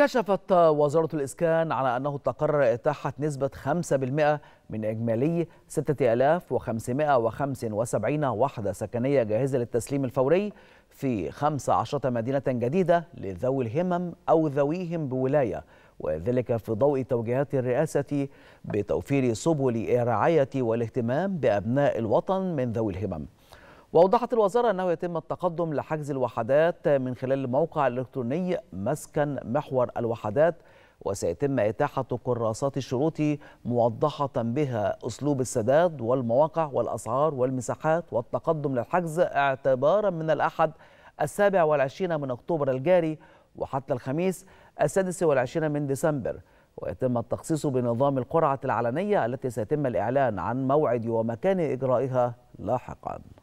كشفت وزارة الإسكان على أنه تقرر إتاحة نسبة 5% من إجمالي 6575 وحدة سكنية جاهزة للتسليم الفوري في 15 مدينة جديدة لذوي الهمم أو ذويهم بولاية وذلك في ضوء توجيهات الرئاسة بتوفير سبل الرعاية والاهتمام بأبناء الوطن من ذوي الهمم وأوضحت الوزارة أنه يتم التقدم لحجز الوحدات من خلال الموقع الإلكتروني مسكن محور الوحدات وسيتم إتاحة كراسات الشروط موضحة بها أسلوب السداد والمواقع والأسعار والمساحات والتقدم للحجز اعتبارا من الأحد السابع والعشرين من أكتوبر الجاري وحتى الخميس السادس والعشرين من ديسمبر ويتم التخصيص بنظام القرعة العلنية التي سيتم الإعلان عن موعد ومكان إجرائها لاحقاً